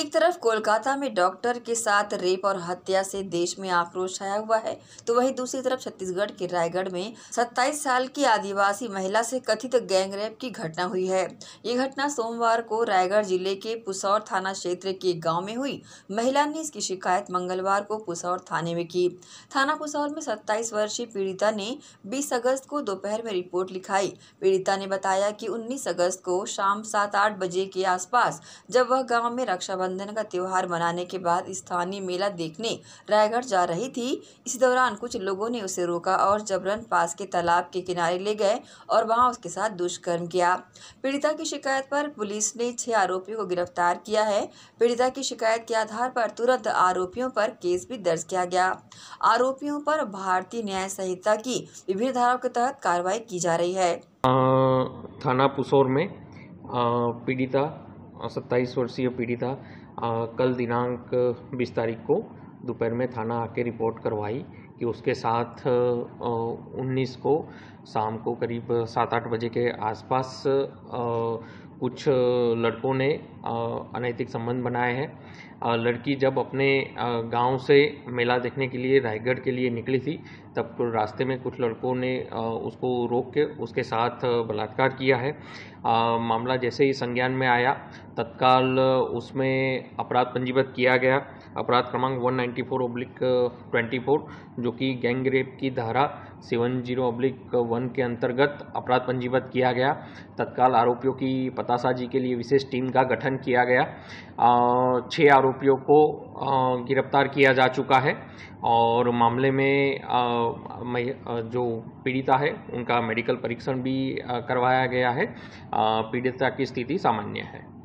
एक तरफ कोलकाता में डॉक्टर के साथ रेप और हत्या से देश में आक्रोश छाया हुआ है तो वहीं दूसरी तरफ छत्तीसगढ़ के रायगढ़ में 27 साल की आदिवासी महिला से कथित गैंग रेप की घटना हुई है ये घटना सोमवार को रायगढ़ जिले के पुसौर थाना क्षेत्र के गांव में हुई महिला ने इसकी शिकायत मंगलवार को पुसौर थाने में की थाना पुसौर में सत्ताईस वर्षीय पीड़िता ने बीस अगस्त को दोपहर में रिपोर्ट लिखाई पीड़िता ने बताया की उन्नीस अगस्त को शाम सात आठ बजे के आसपास जब वह गाँव में रक्षा रक्षाबंधन का त्यौहार मनाने के बाद स्थानीय मेला देखने रायगढ़ जा रही थी इस दौरान कुछ लोगों ने उसे रोका और जबरन पास के तालाब के किनारे ले गए और वहां उसके साथ दुष्कर्म किया पीड़िता की शिकायत पर पुलिस ने छह आरोपियों को गिरफ्तार किया है पीड़िता की शिकायत के आधार पर तुरंत आरोपियों पर केस भी दर्ज किया गया आरोपियों पर भारतीय न्याय संहिता की विभिन्न धाराओं के तहत कार्रवाई की जा रही है थाना पुसौर में पीड़िता सत्ताईस वर्षीय पीड़िता कल दिनांक बीस तारीख को दोपहर में थाना आके रिपोर्ट करवाई कि उसके साथ उन्नीस को शाम को करीब सात आठ बजे के आसपास कुछ लड़कों ने अनैतिक संबंध बनाए हैं लड़की जब अपने गांव से मेला देखने के लिए रायगढ़ के लिए निकली थी तब रास्ते में कुछ लड़कों ने उसको रोक के उसके साथ बलात्कार किया है मामला जैसे ही संज्ञान में आया तत्काल उसमें अपराध पंजीबद्ध किया गया अपराध क्रमांक 194 नाइन्टी फोर ट्वेंटी जो कि गैंग रेप की धारा सेवन जीरो अब्लिक वन के अंतर्गत अपराध पंजीबद्ध किया गया तत्काल आरोपियों की पतासाजी के लिए विशेष टीम का गठन किया गया छः आरोपियों को गिरफ्तार किया जा चुका है और मामले में जो पीड़िता है उनका मेडिकल परीक्षण भी करवाया गया है पीड़िता की स्थिति सामान्य है